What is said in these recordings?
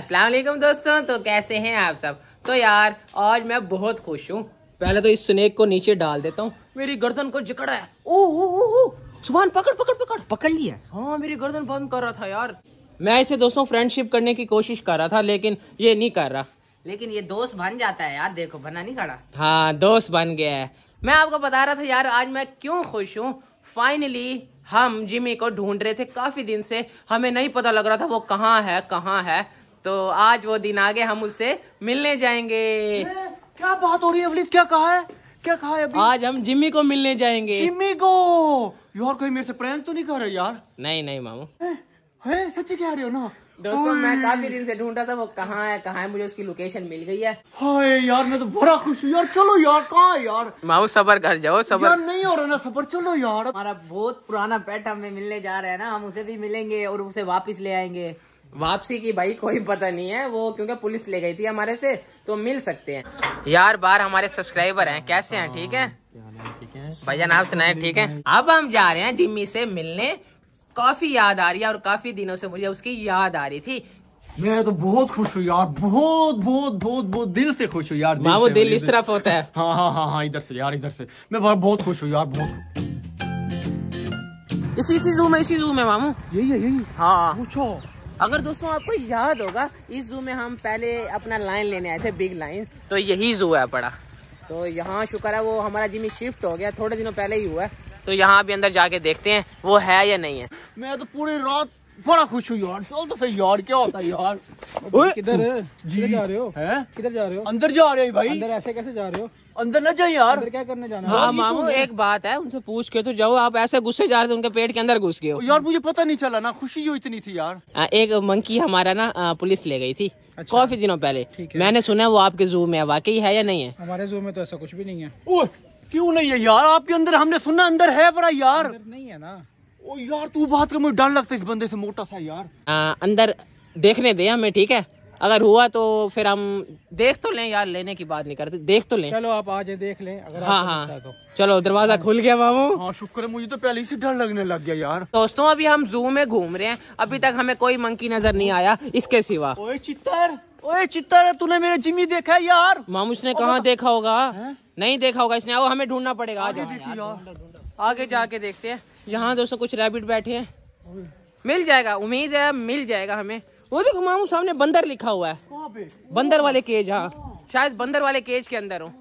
अस्सलाम वालेकुम दोस्तों तो कैसे हैं आप सब तो यार आज मैं बहुत खुश हूँ पहले तो इस स्नेक को नीचे डाल देता हूँ मेरी गर्दन को जकड़ा है ओह सुबह पकड़ पकड़ पकड़ पकड़ लिया हाँ मेरी गर्दन बंद कर रहा था यार मैं इसे दोस्तों फ्रेंडशिप करने की कोशिश कर रहा था लेकिन ये नहीं कर रहा लेकिन ये दोस्त बन जाता है यार देखो बना नहीं खड़ा हाँ दोस्त बन गया है मैं आपको बता रहा था यार आज मैं क्यों खुश हूँ फाइनली हम जिमी को ढूंढ रहे थे काफी दिन से हमें नहीं पता लग रहा था वो कहाँ है कहाँ है तो आज वो दिन आगे हम उससे मिलने जाएंगे क्या बात हो रही है अवलीत क्या कहा है क्या कहा है अभी? आज हम जिम्मी को मिलने जाएंगे जिम्मी को यार कोई मेरे से प्रैंक तो नहीं कर रहे यार नहीं नहीं मामू है, है सच्ची कह रहे हो ना दोस्तों मैं काफी दिन से ढूंढ रहा था वो कहाँ है कहाँ है मुझे उसकी लोकेशन मिल गई है हाय यार मैं तो बड़ा खुश हूँ यार चलो यार कहाँ यार माऊ सबर कर जाओ सबर यार नहीं हो रहा ना सबर चलो यार हमारा बहुत पुराना पेट हमें मिलने जा रहा है ना हम उसे भी मिलेंगे और उसे वापस ले आएंगे वापसी की भाई कोई पता नहीं है वो क्योंकि पुलिस ले गई थी हमारे से तो मिल सकते हैं यार बार हमारे सब्सक्राइबर हैं कैसे हैं ठीक है भाईजान आप सुनाए ठीक है अब हम जा रहे हैं जिम्मी से मिलने काफी याद आ रही है और काफी दिनों से मुझे उसकी याद आ रही थी मैं तो बहुत खुश हूँ यार बहुत बहुत बहुत बहुत दिल से खुश हूँ यार वो दिल इस तरफ होता है हाँ हाँ हाँ हाँ इधर से यार इधर से मैं बहुत खुश हूँ यार बहुत इसी इसी जू में इसी जू में मामू यही है यही हाँ पूछो अगर दोस्तों आपको याद होगा इस जू में हम पहले अपना लाइन लेने आए थे बिग लाइन तो यही जू है पड़ा तो यहाँ शुक्र है वो हमारा जिमी शिफ्ट हो गया थोड़े दिनों पहले ही हुआ है तो यहाँ भी अंदर जाके देखते हैं वो है या नहीं है मैं तो पूरी रात बड़ा खुश हूँ यार चल तो सही यार क्या होता है यार किधर जी जा रहे हो हैं किधर जा रहे हो अंदर जा रहे हो भाई अंदर ऐसे कैसे जा रहे हो अंदर ना जाए यार अंदर क्या करने जाना हाँ मामू एक बात है उनसे पूछ के तो जाओ आप ऐसे गुस्से जा रहे थे उनके पेट के अंदर घुस गए यार मुझे पता नहीं चला ना खुशी इतनी थी यार आ, एक मंकी हमारा ना पुलिस ले गई थी अच्छा, काफी दिनों पहले मैंने सुना वो आपके जू में वाकई है या नहीं है हमारे जू में तो ऐसा कुछ भी नहीं है क्यूँ नहीं है यार आपके अंदर हमने सुना अंदर है बड़ा यार नहीं है ना यार तू बात कर मुझे डर लगता है इस बंदे से मोटा सा यार आ, अंदर देखने दे हमें ठीक है अगर हुआ तो फिर हम देख तो लें यार लेने की बात नहीं करते देख तो लें चलो आप आज देख लें अगर हाँ हाँ तो चलो दरवाजा खुल गया बाबू हाँ शुक्र मुझे तो पहले से डर लगने लग गया यार दोस्तों अभी हम जू में घूम रहे हैं अभी तक हमें कोई मंकी नजर नहीं आया इसके सिवा ओए चित्तर ओए चित्तर तूने मेरा जिमी देखा है यार मामू इसने कहा देखा होगा नहीं देखा होगा इसने वो हमें ढूंढना पड़ेगा आगे जाके देखते हैं यहाँ दोस्तों कुछ रैबिट बैठे हैं मिल जाएगा उम्मीद है मिल जाएगा हमें वो देखो मामू सामने बंदर लिखा हुआ है बंदर वाले केज हाँ शायद बंदर वाले केज के अंदर हो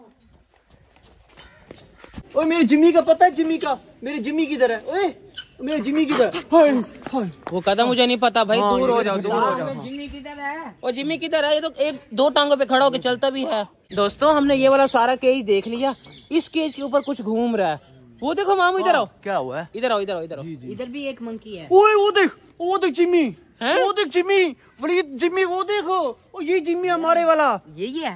ओए मेरे जिमी का पता है जिमी का मेरे जिमी किधर है ओए मेरे जिम्मी किधर वो कदम मुझे नहीं पता भाई हाँ, दूर हो जाओ दूर हो जाओ जिमी किधर है और जिम्मी किधर है ये तो एक दो टांगों पे खड़ा होकर चलता भी है दोस्तों हमने ये वाला सारा केज देख लिया इस केज के ऊपर कुछ घूम रहा है वो देखो मामू इधर आओ हाँ, क्या हुआ है इधर आओ इधर आओ इधर आओ इधर भी एक मंकी है ओए वो देख वो देख जिमी है वो देख जिमी फरीद जिमी वो देखो ओ ये जिमी हमारे हाँ। वाला यही है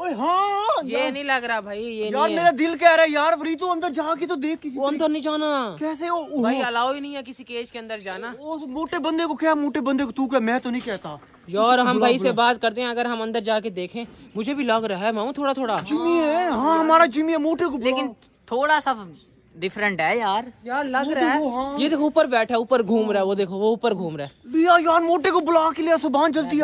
ओए हाँ ये नहीं लग रहा भाई ये यार मेरा दिल कह रहा है यार फरीद तू अंदर जाके तो देख किसी अंदर नहीं जाना कैसे हो भाई अलाउ ही नहीं है किसी केज के अंदर जाना उस मोटे बंदे को क्या मोटे बंदे को तू क्या मैं तो नहीं कहता यार हम भाई से बात करते हैं अगर हम अंदर जाके देखें मुझे भी लग रहा है मामू थोड़ा थोड़ा जिमी है हाँ हमारा जिमी है मोटे को लेकिन थोड़ा सा डिफरेंट है यार यार लग तो रहा है हाँ। ये देखो ऊपर बैठा है ऊपर घूम रहा है वो देखो वो ऊपर घूम रहा है यार यार मोटे को बुला के लिए सुबह जल्दी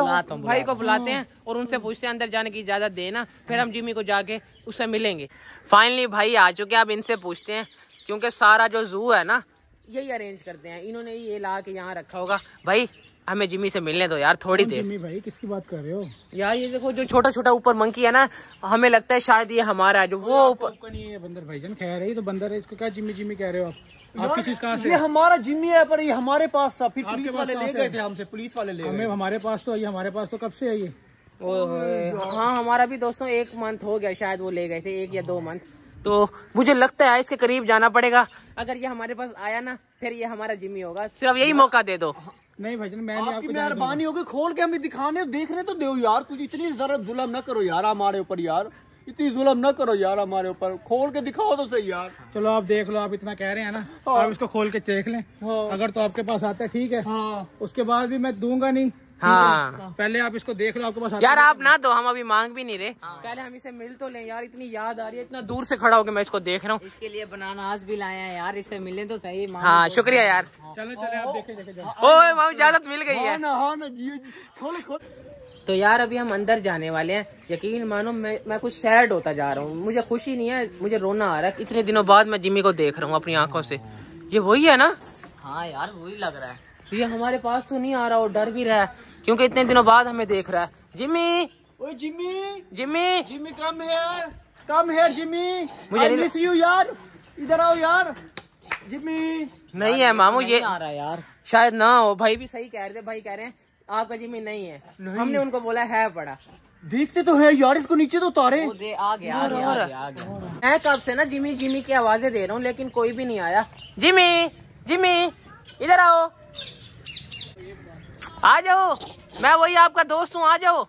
भाई को बुलाते हैं हाँ। और उनसे पूछते हैं अंदर जाने की इजाजत देना फिर हाँ। हम जिमी को जाके उससे मिलेंगे फाइनली भाई आ चुके अब इनसे पूछते हैं क्योंकि सारा जो जू है ना यही अरेंज करते हैं इन्होंने ये ला के यहाँ रखा होगा भाई हमें जिमी से मिलने दो यार थोड़ी देर जिमी भाई किसकी बात कर रहे हो यार ये देखो जो छोटा छोटा ऊपर मंकी है ना हमें लगता है शायद ये हमारा है जो वो ऊपर नहीं है बंदर कह रहे तो बंदर है इसको क्या जिमी जिमी कह रहे हो आप ये हमारा जिम्मी है पर ये हमारे पास था फिर पुलिस वाले ले गए थे हमसे पुलिस वाले ले हमें हमारे पास तो आई हमारे पास तो कब से है ये हाँ, हाँ हमारा भी दोस्तों एक मंथ हो गया शायद वो ले गए थे एक या दो मंथ तो मुझे लगता है इसके करीब जाना पड़ेगा अगर ये हमारे पास आया ना फिर ये हमारा जिम्मी होगा सिर्फ यही मौका दे दो हाँ, नहीं भाईजान मैं आपकी मेहरबानी होगी खोल के हमें दिखाने देख रहे तो देव यार कुछ इतनी जरा जुलम न करो यार हमारे ऊपर यार इतनी जुलम न करो यार हमारे ऊपर खोल के दिखाओ तो सही यार चलो आप देख लो आप इतना कह रहे हैं ना हाँ। आप इसको खोल के देख लें हाँ। अगर तो आपके पास आता है ठीक है हाँ। उसके बाद भी मैं दूंगा नहीं हाँ पहले आप इसको देख लो आपके पास यार आप ना दो हम अभी मांग भी नहीं रहे हाँ। पहले हम इसे मिल तो लें यार इतनी याद आ रही है इतना दूर से खड़ा होकर मैं इसको देख रहा हूँ इसके लिए बनाना आज भी लाया यार इसे मिले तो सही हाँ तो शुक्रिया यार हाँ। चलो चले आप देखे देखे इजाजत मिल गई है हाँ हाँ तो यार अभी हम अंदर जाने वाले हैं यकीन मानो मैं मैं कुछ सैड होता जा रहा हूँ मुझे खुशी नहीं है मुझे रोना आ रहा है इतने दिनों बाद मैं जिमी को देख रहा हूँ अपनी आंखों से ये वही है ना हाँ यार वही लग रहा है ये हमारे पास तो नहीं आ रहा और डर भी रहा है क्योंकि इतने दिनों बाद हमें देख रहा है Jimmy Jimmy Jimmy Jimmy Jimmy come here come here Jimmy मुझे मिस यू यार इधर आओ यार जिमी नहीं है मामू ये आ रहा यार शायद ना हो भाई भी सही कह रहे थे भाई कह रहे हैं आपका जिमी नहीं है नहीं। हमने उनको बोला है पड़ा देखते तो है यार इसको नीचे तो उतारे मैं कब से ना जिमी जिमी की आवाजें दे रहा हूँ लेकिन कोई भी नहीं आया जिमी जिमी इधर आओ आ जाओ मैं वही आपका दोस्त हूँ आ जाओ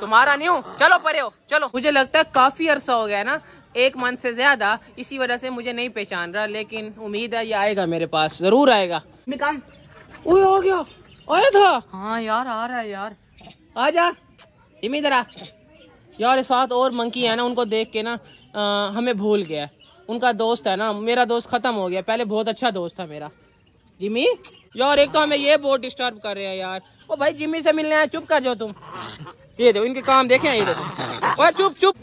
तुम्हारा नहीं हूँ चलो परे हो चलो मुझे लगता है काफी अरसा हो गया ना एक मंथ से ज्यादा इसी वजह से मुझे नहीं पहचान रहा लेकिन उम्मीद है ये आएगा मेरे पास जरूर आएगा ओए आ गया आया था हाँ यार आ रहा है यार आ जा इमी यार साथ और मंकी है ना उनको देख के ना आ, हमें भूल गया उनका दोस्त है ना मेरा दोस्त खत्म हो गया पहले बहुत अच्छा दोस्त था मेरा जिमी यार एक तो हमें ये बहुत डिस्टर्ब कर रहे हैं यार ओ भाई जिम्मी से मिलने आए चुप कर जाओ तुम ये देखो इनके काम देखे ये देखो और चुप चुप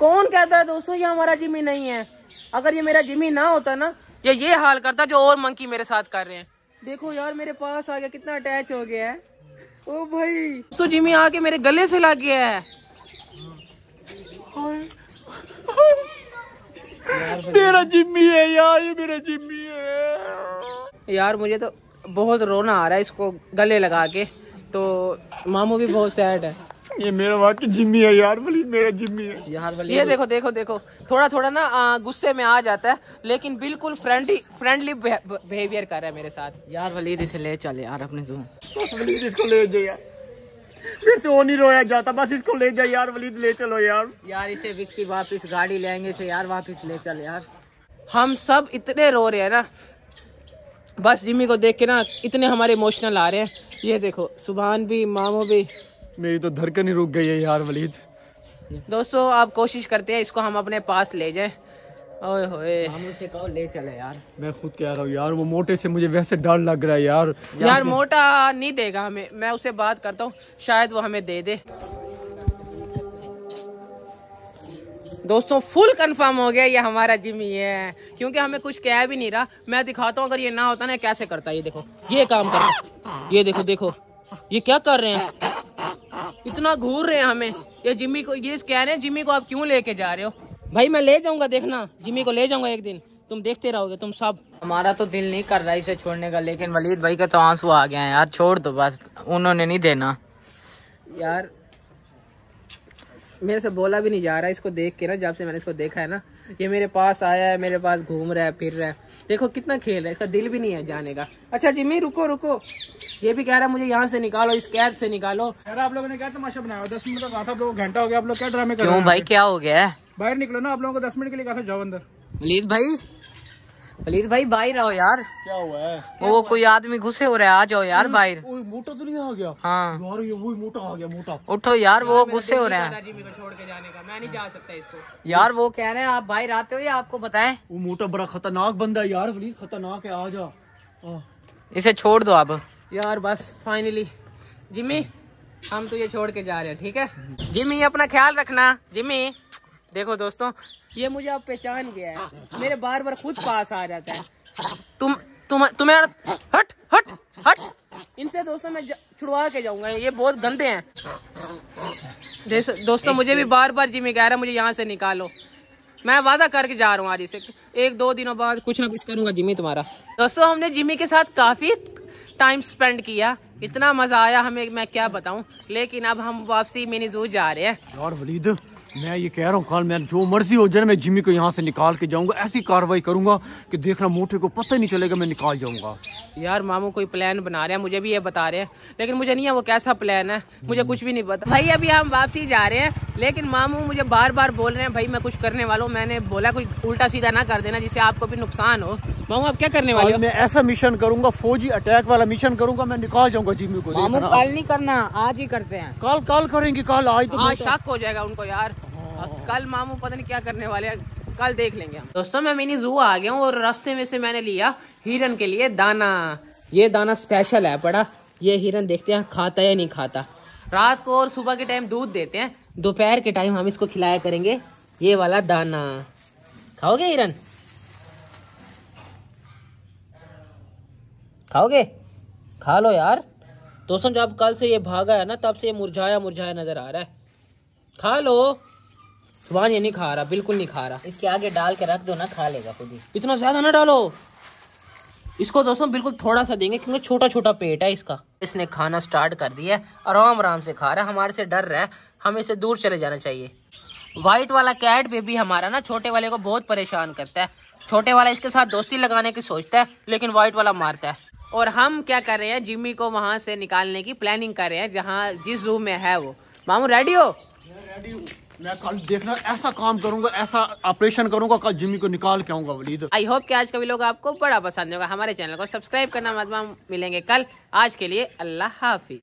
कौन कहता है दोस्तों ये हमारा जिमी नहीं है अगर ये मेरा जिमी ना होता ना ये ये हाल करता जो और मंकी मेरे साथ कर रहे हैं देखो यार मेरे पास आ गया कितना अटैच हो गया है ओ भाई सो जिमी आके मेरे गले से लग गया है मेरा जिम्मी है यार ये मेरा जिम्मी है यार मुझे तो बहुत रोना आ रहा है इसको गले लगा के तो मामू भी बहुत सैड है ये मेरा वाकई तो जिम्मी है यार वली मेरा जिम्मी है यार वली ये देखो देखो देखो थोड़ा थोड़ा ना गुस्से में आ जाता है लेकिन बिल्कुल फ्रेंडली फ्रेंडली बिहेवियर कर रहा है मेरे साथ यार वलीद इसे ले चल यार अपने जो वलीद इसको ले जाए यार फिर से तो नहीं रोया जाता बस इसको ले जाए यार वलीद ले चलो यार यार इसे इसकी वापस गाड़ी लेंगे इसे यार वापस ले चल यार हम सब इतने रो रहे हैं ना बस जिमी को देख के ना इतने हमारे इमोशनल आ रहे हैं ये देखो सुबहान भी मामो भी मेरी तो धड़कन ही रुक गई है यार वलीद दोस्तों आप कोशिश करते हैं इसको हम अपने पास ले जाएं ओए होए हम उसे कहो ले चले यार मैं खुद कह रहा हूँ यार वो मोटे से मुझे वैसे डर लग रहा है यार यार मोटा नहीं देगा हमें मैं उसे बात करता हूँ शायद वो हमें दे दे दोस्तों फुल कंफर्म हो गया ये हमारा जिम ही है क्योंकि हमें कुछ कह भी नहीं रहा मैं दिखाता हूँ अगर ये ना होता ना कैसे करता ये देखो ये काम कर ये देखो देखो ये क्या कर रहे हैं इतना घूर रहे हैं हमें ये जिमी को ये कह रहे हैं जिमी को आप क्यों लेके जा रहे हो भाई मैं ले जाऊंगा देखना जिमी को ले जाऊंगा एक दिन तुम देखते रहोगे तुम सब हमारा तो दिल नहीं कर रहा इसे छोड़ने का लेकिन वलीद भाई का तो आंसू आ गया है यार छोड़ दो बस उन्होंने नहीं देना यार मेरे से बोला भी नहीं जा रहा इसको देख के ना जब से मैंने इसको देखा है ना ये मेरे पास आया है मेरे पास घूम रहा है फिर रहा है देखो कितना खेल रहा है इसका दिल भी नहीं है जाने का अच्छा जिम्मी रुको रुको ये भी कह रहा है मुझे यहाँ से निकालो इस कैद से निकालो यार आप लोगों ने क्या तमाशा बनाया दस मिनट घंटा हो गया आप लोग क्या ड्रामे क्यों भाई क्या हो गया है बाहर निकलो ना आप लोगों को दस मिनट के लिए कहा था जाओ अंदर वलीद भाई वलीद भाई बाहर आओ यार क्या हुआ है वो हुआ? कोई आदमी घुसे हो रहा है आ जाओ यार बाहर मोटा तो नहीं आ गया हाँ यार ये वो मोटा आ गया मोटा उठो यार वो घुसे हो रहे हैं का यार वो कह रहे हैं आप बाहर आते हो या आपको बताए वो मोटा बड़ा खतरनाक बंदा है यार वलीद खतरनाक है आ जा इसे छोड़ दो आप यार बस फाइनली जिमी हम तो ये छोड़ के जा रहे हैं ठीक है जिमी अपना ख्याल रखना जिमी देखो दोस्तों ये मुझे अब पहचान गया है मेरे बार बार खुद पास आ जाता है तुम तुम तुम्हें हट हट हट इनसे दोस्तों मैं छुड़वा के जाऊंगा ये बहुत गंदे हैं दोस्तों मुझे भी बार बार जिम्मे कह रहा है मुझे यहाँ से निकालो मैं वादा करके जा रहा हूँ आज इसे एक दो दिनों बाद कुछ ना कुछ करूंगा जिमी तुम्हारा दोस्तों हमने जिमी के साथ काफी टाइम स्पेंड किया इतना मजा आया हमें मैं क्या बताऊं लेकिन अब हम वापसी मिनी जू जा रहे हैं यार वलीद मैं ये कह रहा हूँ कल मैं जो मर्जी हो जाए मैं जिम्मी को यहाँ से निकाल के जाऊँगा ऐसी कार्रवाई करूँगा कि देखना मोटे को पता नहीं चलेगा मैं निकाल जाऊँगा यार मामू कोई प्लान बना रहे हैं मुझे भी ये बता रहे हैं लेकिन मुझे नहीं है वो कैसा प्लान है मुझे कुछ भी नहीं पता भाई अभी हम वापसी जा रहे हैं लेकिन मामू मुझे बार बार बोल रहे हैं भाई मैं कुछ करने वाला हूँ मैंने बोला कुछ उल्टा सीधा ना कर देना जिससे आपको भी नुकसान हो मामू आप क्या करने वाले मैं ऐसा मिशन करूंगा फौजी अटैक वाला मिशन करूंगा मैं निकाल जाऊंगा जिम्मी को मामू कल नहीं करना आज ही करते हैं कल कल करेंगे कल आज तो आज शक हो जाएगा उनको यार कल मामू पता नहीं क्या करने वाले कल देख लेंगे हम दोस्तों मैं मिनी जू आ गया हूँ और रास्ते में से मैंने लिया हिरन के लिए दाना ये दाना स्पेशल है बड़ा ये हिरन देखते हैं खाता या नहीं खाता रात को और सुबह के टाइम दूध देते हैं दोपहर के टाइम हम इसको खिलाया करेंगे ये वाला दाना खाओगे हिरन खाओगे खा लो यार दोस्तों जब कल से ये भागा है ना तब से ये मुरझाया मुरझाया नजर आ रहा है खा लो सुबह ये नहीं खा रहा बिल्कुल नहीं खा रहा इसके आगे डाल के रख दो ना खा लेगा खुद ही इतना ज्यादा ना डालो इसको दोस्तों बिल्कुल थोड़ा सा देंगे क्योंकि छोटा छोटा पेट है इसका इसने खाना स्टार्ट कर दिया है आराम आराम से खा रहा है हमारे से डर रहा है हमें इसे दूर चले जाना चाहिए व्हाइट वाला कैट बेबी हमारा ना छोटे वाले को बहुत परेशान करता है छोटे वाला इसके साथ दोस्ती लगाने की सोचता है लेकिन वाइट वाला मारता है और हम क्या कर रहे हैं जिम्मी को वहाँ से निकालने की प्लानिंग कर रहे हैं जहाँ जिस जू में है वो मामू रेडी हो रेडी मैं कल देखना ऐसा काम करूंगा ऐसा ऑपरेशन करूंगा कल जिम्मी को निकाल के आऊंगा वलीद आई होप कि आज का लोग आपको बड़ा पसंद होगा हमारे चैनल को सब्सक्राइब करना मत मिलेंगे कल आज के लिए अल्लाह हाफिज